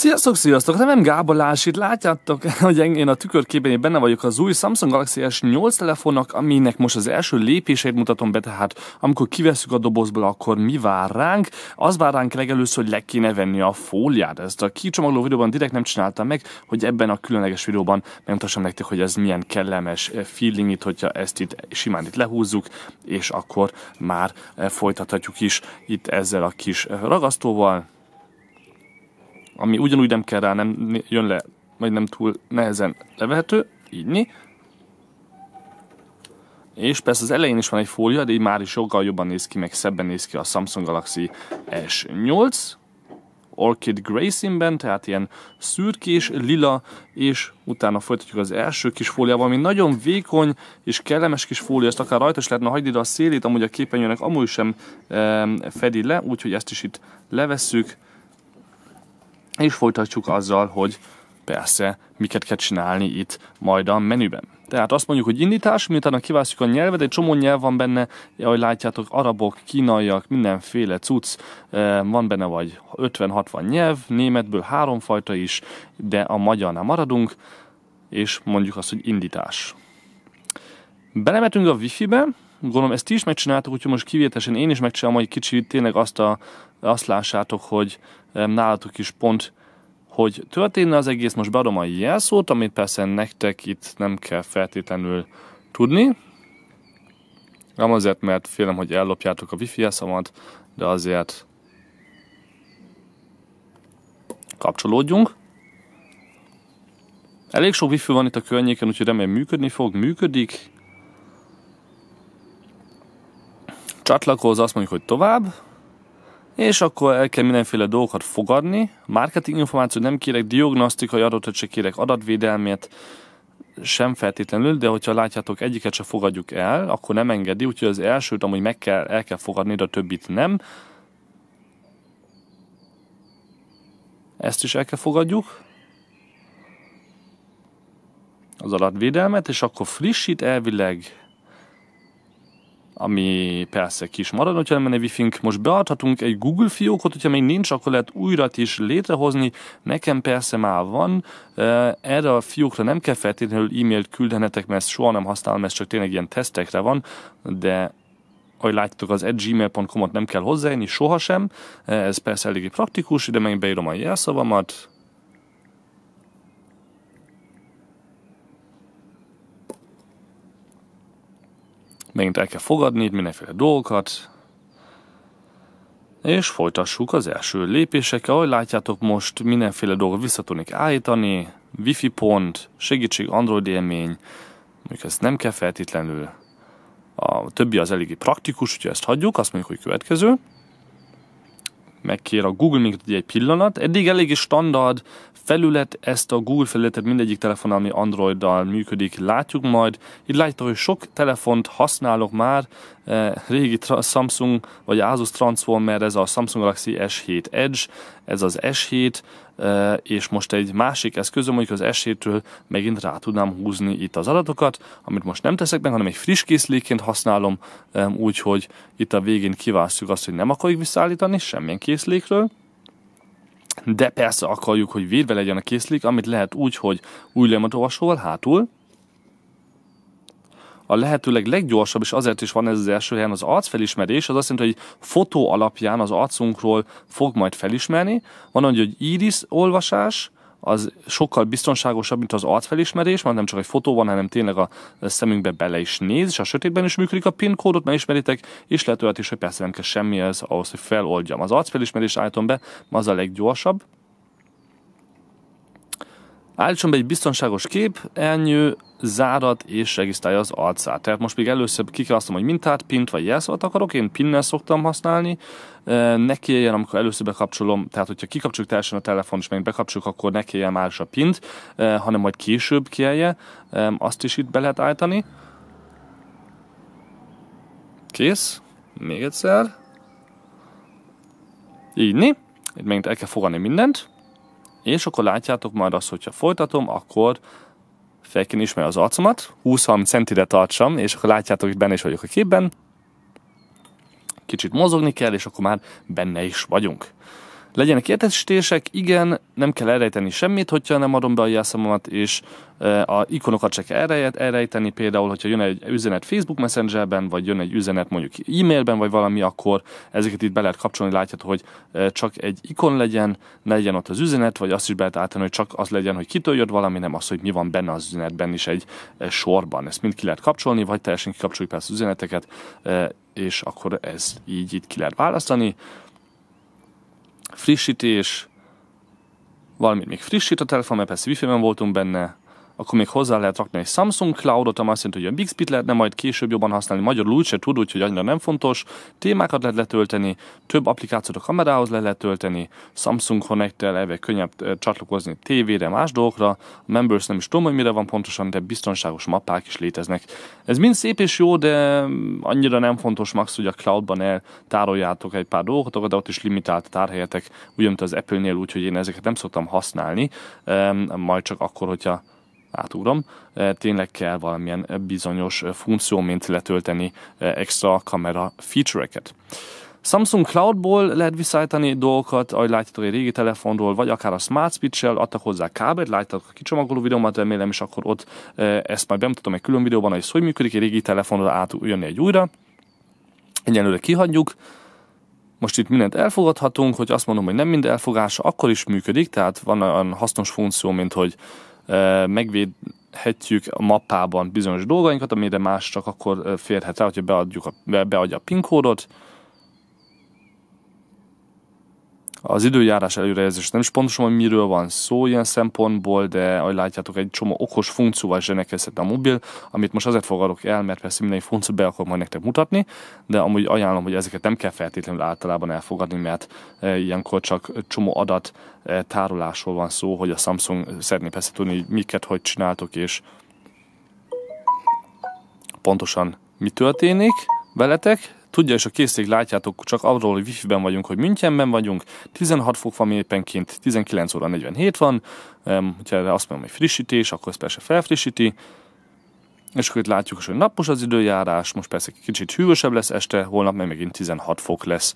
Sziasztok, sziasztok! De hát nem Gábor itt látjátok, hogy én a tükörképen, én benne vagyok az új Samsung Galaxy S8 telefonnak, aminek most az első lépését mutatom be, tehát amikor kiveszük a dobozból, akkor mi vár ránk? Az vár ránk legelőször, hogy le kéne venni a fóliát. Ezt a kicsomagoló videóban direkt nem csináltam meg, hogy ebben a különleges videóban megmutassam nektek, hogy ez milyen kellemes eh, feeling itt, hogyha ezt itt simán itt lehúzzuk, és akkor már eh, folytathatjuk is itt ezzel a kis eh, ragasztóval, ami ugyanúgy nem kell rá, nem jön le, vagy nem túl nehezen levehető, ígyni. És persze az elején is van egy fólia, de így már is sokkal jobban néz ki, meg szebben néz ki a Samsung Galaxy S8, Orchid Grey színben, tehát ilyen szürkés, lila, és utána folytatjuk az első kis fóliával, ami nagyon vékony és kellemes kis fólia, ezt akár rajta is lehetne hagyni, de a szélét amúgy a képenyőnek amúgy sem e, fedi le, úgyhogy ezt is itt levesszük, és folytatjuk azzal, hogy persze, miket kell csinálni itt majd a menüben. Tehát azt mondjuk, hogy indítás, miután kiválasztjuk a nyelvet, egy csomó nyelv van benne, ahogy látjátok, arabok, kínaiak, mindenféle cucc, eh, van benne vagy 50-60 nyelv, németből háromfajta is, de a magyarnál maradunk, és mondjuk azt, hogy indítás. Belemetünk a wifi-be, gondolom ezt is megcsináltok, úgyhogy most kivétesen én is megcsinálom, hogy kicsit tényleg azt, a, azt lássátok, hogy eh, nálatok is pont hogy történne az egész, most beadom a jelszót, amit persze nektek itt nem kell feltétlenül tudni. Nem azért, mert félem, hogy ellopjátok a wifi eszamat, de azért kapcsolódjunk. Elég sok wifi van itt a környéken, úgyhogy remélem működni fog, működik. csatlakoz, azt mondjuk, hogy tovább, és akkor el kell mindenféle dolgokat fogadni, marketing információt nem kérek, diagnosztikai adatot se kérek, adatvédelmét, sem feltétlenül, de hogyha látjátok, egyiket se fogadjuk el, akkor nem engedi, úgyhogy az elsőt amúgy meg kell, el kell fogadni, de a többit nem. Ezt is el kell fogadjuk. Az adatvédelmet, és akkor frissít elvileg ami persze kis marad, hogyha menne wifi -nk. Most beadhatunk egy Google fiókot, hogyha még nincs, akkor lehet újra is létrehozni. Nekem persze már van, erre a fiókra nem kell feltétlenül e-mailt küldenetek, mert ezt soha nem használom, ez csak tényleg ilyen tesztekre van, de ahogy látjátok, az gmail.com-ot nem kell hozzáérni, sohasem, ez persze eléggé praktikus, ide meg beírom a jelszavamat, Megint el kell fogadni itt mindenféle dolgokat. És folytassuk az első lépésekkel. Ahogy látjátok most mindenféle dolgot vissza tudnék állítani. Wi-Fi pont, segítség, Android élmény. Mondjuk ezt nem kell feltétlenül. A többi az eléggé praktikus, úgyhogy ezt hagyjuk. Azt mondjuk, hogy következő megkér a Google Meet egy pillanat. Eddig eléggé standard felület, ezt a Google felületet mindegyik telefon, ami Androiddal működik, látjuk majd. Itt látjátok, hogy sok telefont használok már, eh, régi Samsung vagy Asus Transformer, ez a Samsung Galaxy S7 Edge, ez az S7, eh, és most egy másik eszközöm, mondjuk az S7-től megint rá tudnám húzni itt az adatokat, amit most nem teszek meg, hanem egy friss készléként használom, eh, úgyhogy itt a végén kiválasztjuk azt, hogy nem akarjuk visszaállítani semmilyen készlékről de persze akarjuk, hogy védve legyen a készlik, amit lehet úgy, hogy új olvasol hátul, a lehetőleg leggyorsabb, és azért is van ez az első helyen az arcfelismerés, az azt jelenti, hogy fotó alapján az arcunkról fog majd felismerni. Van hogy iris olvasás, az sokkal biztonságosabb, mint az arcfelismerés, mert nem csak egy fotó van, hanem tényleg a szemünkbe bele is néz, és a sötétben is működik a PIN kódot, ismeritek, és lehet is, hogy persze nem kell semmi ez ahhoz, hogy feloldjam. Az arcfelismerés állítom be, az a leggyorsabb. Állítson be egy biztonságos kép, elnyő, zárat és regisztrálja az arcát. Tehát most még először kikiasztom, hogy mintát, pint vagy jelszót akarok, én pinnel szoktam használni, ne kérjen, amikor először bekapcsolom, tehát hogyha kikapcsoljuk teljesen a telefon, és még bekapcsoljuk, akkor ne kérjen már a pint, hanem majd később kérje, azt is itt be lehet állítani. Kész, még egyszer. Így, né? Itt megint el kell fogadni mindent, és akkor látjátok majd azt, hogyha folytatom, akkor fejként ismer az arcomat, 20-30 centire tartsam, és akkor látjátok, hogy benne is vagyok a képben. Kicsit mozogni kell, és akkor már benne is vagyunk. Legyenek értesítések, igen, nem kell elrejteni semmit, hogyha nem adom be a jelszavamat és e, a ikonokat csak elrejt, elrejteni, például, hogyha jön egy üzenet Facebook Messengerben, vagy jön egy üzenet mondjuk e-mailben, vagy valami, akkor ezeket itt be lehet kapcsolni, látjátok, hogy e, csak egy ikon legyen, ne legyen ott az üzenet, vagy azt is be lehet állítani, hogy csak az legyen, hogy kitől jött valami, nem az, hogy mi van benne az üzenetben is egy e, sorban. Ezt mind ki lehet kapcsolni, vagy teljesen kikapcsoljuk persze az üzeneteket, és akkor ez így itt ki lehet választani frissítés, valamit még frissít a telefon, mert persze wifi-ben voltunk benne, akkor még hozzá lehet rakni egy Samsung Cloudot, ami azt jelenti, hogy a Speed lehetne majd később jobban használni, magyarul úgy se tud, úgyhogy annyira nem fontos. Témákat lehet letölteni, több applikációt a kamerához le lehet tölteni, Samsung Connect-tel elve könnyebb csatlakozni tévére, más dolgokra. A Members nem is tudom, hogy mire van pontosan, de biztonságos mappák is léteznek. Ez mind szép és jó, de mm, annyira nem fontos max, hogy a cloudban eltároljátok egy pár dolgot, de ott is limitált tárhelyetek, ugyan, mint az Apple-nél, úgyhogy én ezeket nem szoktam használni, majd csak akkor, hogyha átugrom, e, tényleg kell valamilyen bizonyos funkció, mint letölteni e, extra kamera feature-eket. Samsung Cloudból lehet visszaállítani dolgokat, ahogy látjátok egy régi telefonról, vagy akár a Smart Speech-sel adtak hozzá kábelt, látjátok a kicsomagoló videómat, remélem, és akkor ott e, ezt majd bemutatom egy külön videóban, hogy hogy működik egy régi telefonról átjönni egy újra. Egyelőre kihagyjuk. Most itt mindent elfogadhatunk, hogy azt mondom, hogy nem mind elfogás, akkor is működik, tehát van olyan hasznos funkció, mint hogy megvédhetjük a mappában bizonyos dolgainkat, amire más csak akkor férhet rá, hogyha beadjuk a, beadja a PIN kódot, az időjárás előrejelzés nem is pontosan, hogy miről van szó ilyen szempontból, de ahogy látjátok, egy csomó okos funkcióval zsenekezhet a mobil, amit most azért fogadok el, mert persze minden funkció be akarok majd nektek mutatni, de amúgy ajánlom, hogy ezeket nem kell feltétlenül általában elfogadni, mert e, ilyenkor csak csomó adat e, tárolásról van szó, hogy a Samsung szeretné persze tudni, hogy miket, hogy csináltok, és pontosan mi történik veletek, Tudja, és a készség látjátok, csak arról, hogy wifi-ben vagyunk, hogy Münchenben vagyunk, 16 fok van éppenként, 19 óra 47 van, um, ha azt mondom, hogy frissítés, akkor ez persze felfrissíti, és akkor itt látjuk, hogy napos az időjárás, most persze kicsit hűvösebb lesz este, holnap meg megint 16 fok lesz,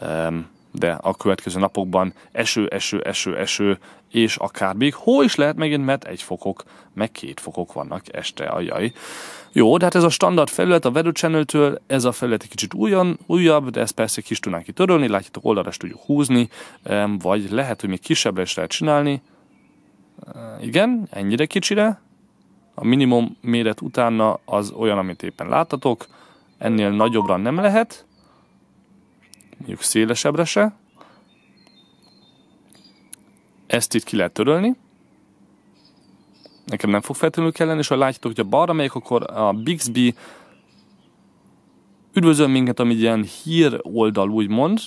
um, de a következő napokban eső, eső, eső, eső, és akár még hó is lehet megint, mert egy fokok, meg két fokok vannak este, ajaj. Jó, de hát ez a standard felület a Weather Channel-től, ez a felület egy kicsit újon, újabb, de ezt persze kis tudnánk itt törölni, látjátok, oldalra is tudjuk húzni, vagy lehet, hogy még kisebbre is lehet csinálni. Igen, ennyire kicsire. A minimum méret utána az olyan, amit éppen láttatok, ennél nagyobbra nem lehet, mondjuk szélesebbre se, ezt itt ki lehet törölni. Nekem nem fog feltétlenül kelleni, és ha látjátok, hogy a balra megyek, akkor a Bixby üdvözöl minket, ami ilyen hír oldal úgymond,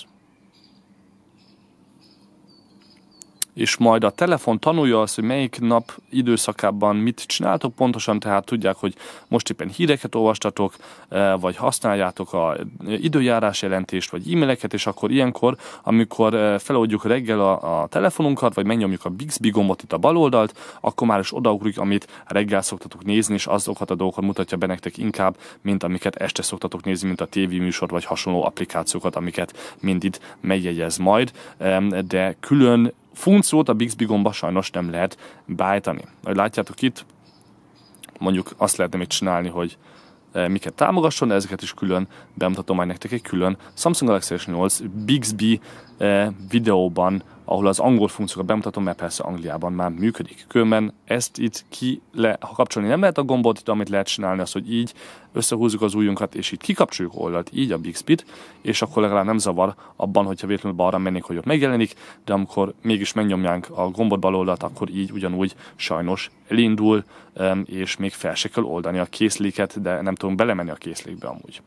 és majd a telefon tanulja azt, hogy melyik nap időszakában mit csináltok pontosan, tehát tudják, hogy most éppen híreket olvastatok, eh, vagy használjátok a időjárás jelentést, vagy e-maileket, és akkor ilyenkor, amikor eh, feloldjuk reggel a, a telefonunkat, vagy megnyomjuk a Bixby gombot itt a bal oldalt, akkor már is odaugrik, amit reggel szoktatok nézni, és azokat a dolgokat mutatja be nektek inkább, mint amiket este szoktatok nézni, mint a tévéműsor, vagy hasonló applikációkat, amiket mind itt megjegyez majd, de külön funkciót a Bixby gomba sajnos nem lehet beállítani. Ahogy látjátok itt, mondjuk azt lehetne még csinálni, hogy e, miket támogasson, ezeket is külön bemutatom majd nektek egy külön Samsung Galaxy S8 Bixby e, videóban ahol az angol funkciókat bemutatom, mert persze Angliában már működik. Különben ezt itt ki le, ha kapcsolni nem lehet a gombot, de amit lehet csinálni az, hogy így összehúzzuk az ujjunkat, és így kikapcsoljuk oldalt, így a Big Speed és akkor legalább nem zavar abban, hogyha véletlenül balra mennék, hogy ott megjelenik, de amikor mégis megnyomjánk a gombot bal oldalt, akkor így ugyanúgy sajnos elindul, és még fel se kell oldani a készléket, de nem tudunk belemenni a készlékbe amúgy.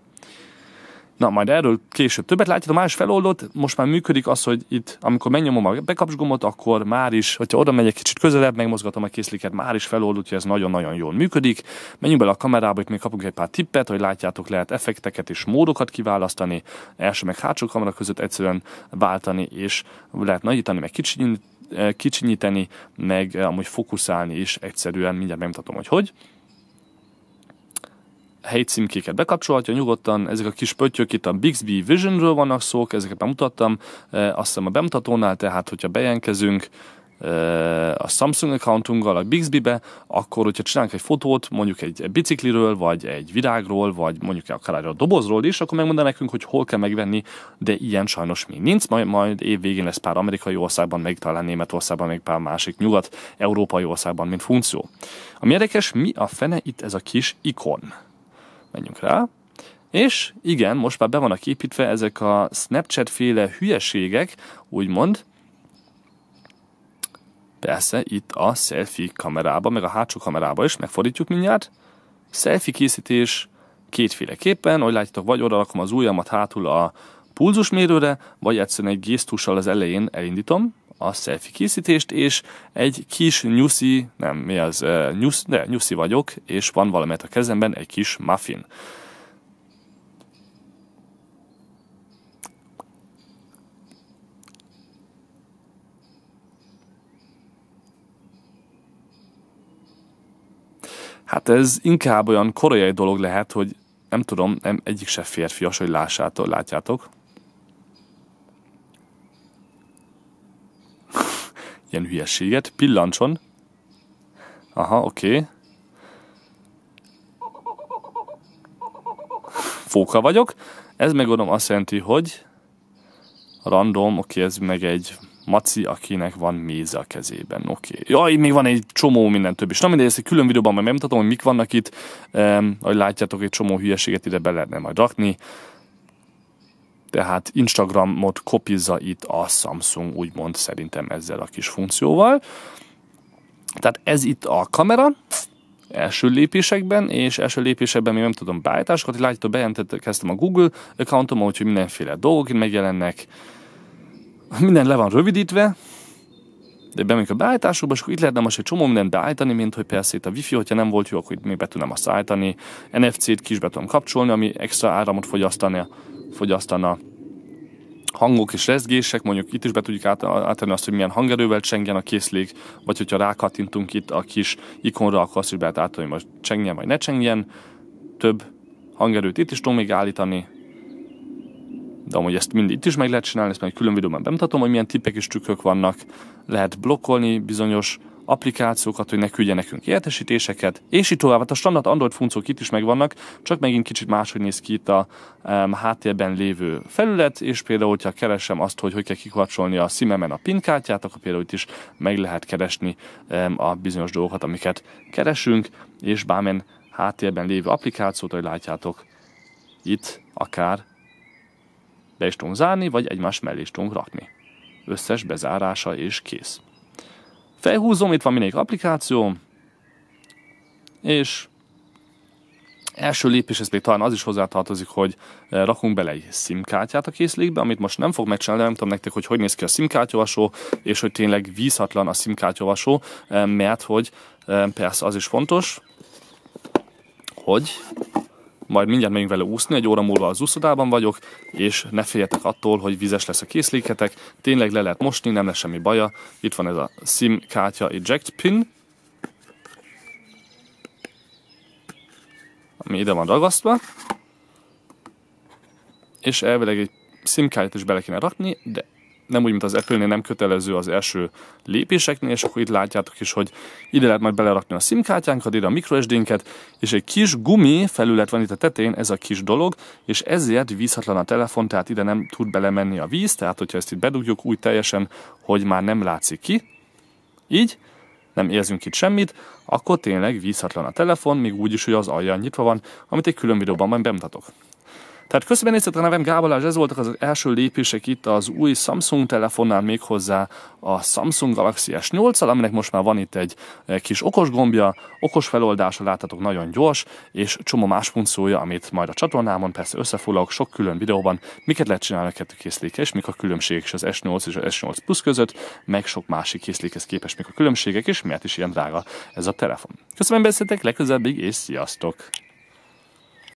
Na, majd erről később többet látjátok, más feloldott, most már működik az, hogy itt, amikor megnyomom a bekapcsgombot, akkor már is, hogyha oda megyek kicsit közelebb, megmozgatom a készléket, már is feloldott, hogy ez nagyon-nagyon jól működik. Menjünk bele a kamerába, itt még kapunk egy pár tippet, hogy látjátok, lehet effekteket és módokat kiválasztani, első meg hátsó kamera között egyszerűen váltani, és lehet nagyítani, meg eh, kicsinyíteni, meg amúgy fókuszálni is egyszerűen, mindjárt megmutatom, hogy hogy helycímkéket bekapcsolhatja nyugodtan. Ezek a kis pöttyök itt a Bixby Visionről vannak szók, ezeket bemutattam, e, azt hiszem a bemutatónál, tehát hogyha bejelentkezünk, e, a Samsung accountunkkal a Bixby-be, akkor hogyha csinálunk egy fotót mondjuk egy bicikliről, vagy egy virágról, vagy mondjuk akár a dobozról is, akkor megmondaná nekünk, hogy hol kell megvenni, de ilyen sajnos még nincs, majd, majd év végén lesz pár amerikai országban, meg talán Németországban, meg pár másik nyugat-európai országban, mint funkció. Ami érdekes, mi a fene itt ez a kis ikon? menjünk rá, és igen, most már be vannak építve ezek a Snapchat-féle hülyeségek, úgymond, Persze, itt a selfie kamerába, meg a hátsó kamerába is, megfordítjuk mindjárt. Selfie készítés kétféleképpen, ahogy látjátok, vagy oda rakom az ujjamat hátul a pulzusmérőre, vagy egyszerűen egy gesztussal az elején elindítom a selfie készítést, és egy kis nyuszi, nem, mi az, nyusz, de nyuszi vagyok, és van valamit a kezemben, egy kis muffin. Hát ez inkább olyan koreai dolog lehet, hogy nem tudom, nem egyik se férfias, hogy lássátok, látjátok. ilyen hülyeséget. Pillancson. Aha, oké. Okay. Fóka vagyok. Ez megoldom azt jelenti, hogy random, oké, okay, ez meg egy maci, akinek van méze a kezében. Oké. Okay. Jaj, még van egy csomó minden több is. Na mindegy, ezt egy külön videóban majd megmutatom, hogy mik vannak itt. Ehm, ahogy látjátok, egy csomó hülyeséget ide be lehetne majd rakni tehát Instagramot kopizza itt a Samsung, úgymond szerintem ezzel a kis funkcióval. Tehát ez itt a kamera, első lépésekben, és első lépésekben még nem tudom beállításokat, látjátok, bejelentett, a Google accountom, úgyhogy mindenféle dolgok megjelennek. Minden le van rövidítve, de bemegyünk a beállításokba, és akkor itt lehetne most egy csomó mindent beállítani, mint hogy persze itt a wifi, hogyha nem volt jó, akkor itt még be tudnám azt állítani. NFC-t kis be tudom kapcsolni, ami extra áramot fogyasztani fogyasztana hangok és rezgések, mondjuk itt is be tudjuk átadni azt, hogy milyen hangerővel csengjen a készlék, vagy hogyha rákattintunk itt a kis ikonra, akkor azt is be lehet átadni, hogy csengjen vagy ne csengjen. Több hangerőt itt is tudunk még állítani, de amúgy ezt mind itt is meg lehet csinálni, ezt már egy külön videóban bemutatom, hogy milyen tipek és trükkök vannak. Lehet blokkolni bizonyos applikációkat, hogy ne küldje nekünk értesítéseket, és így tovább. Hát a standard Android funkciók itt is megvannak, csak megint kicsit máshogy néz ki itt a um, háttérben lévő felület, és például, hogyha keresem azt, hogy hogy kell kikapcsolni a szimemen a PIN kártyát, akkor például itt is meg lehet keresni um, a bizonyos dolgokat, amiket keresünk, és bármilyen háttérben lévő applikációt, ahogy látjátok, itt akár be is tudunk zárni, vagy egymás mellé is tudunk rakni. Összes bezárása és kész. Felhúzom, itt van mindig applikáció, és első lépés, ez még talán az is hozzátartozik, hogy eh, rakunk bele egy SIM-kártyát a készlékbe, amit most nem fog megcsinálni, nem tudom nektek, hogy hogy néz ki a SIM-kártya kártyavasó, és hogy tényleg vízhatlan a SIM-kártya kártyavasó, eh, mert hogy eh, persze az is fontos, hogy majd mindjárt megyünk vele úszni, egy óra múlva az úszodában vagyok, és ne féljetek attól, hogy vizes lesz a készléketek, tényleg le lehet mosni, nem lesz semmi baja. Itt van ez a SIM kártya eject pin, ami ide van ragasztva, és elvileg egy SIM-kártyát is bele kéne rakni, de nem úgy, mint az apple nem kötelező az első lépéseknél, és akkor itt látjátok is, hogy ide lehet majd belerakni a SIM-kártyánkat, ide a microsd és egy kis gumi felület van itt a tetején, ez a kis dolog, és ezért vízhatlan a telefon, tehát ide nem tud belemenni a víz, tehát hogyha ezt itt bedugjuk úgy teljesen, hogy már nem látszik ki, így, nem érzünk itt semmit, akkor tényleg vízhatlan a telefon, még úgy is, hogy az alja nyitva van, amit egy külön videóban majd bemutatok. Tehát a nevem Gábor ez voltak az első lépések itt az új Samsung telefonnál még hozzá a Samsung Galaxy S8-al, aminek most már van itt egy kis okos gombja, okos feloldása, láthatok nagyon gyors, és csomó más funkciója, amit majd a csatornámon persze összefoglalok sok külön videóban, miket lehet csinálni a kettő készléke, és mik a különbség és az S8 és az S8 Plus között, meg sok másik készlékhez képest mik a különbségek, és miért is ilyen drága ez a telefon. Köszönöm, beszéltek legközelebbig és sziasztok!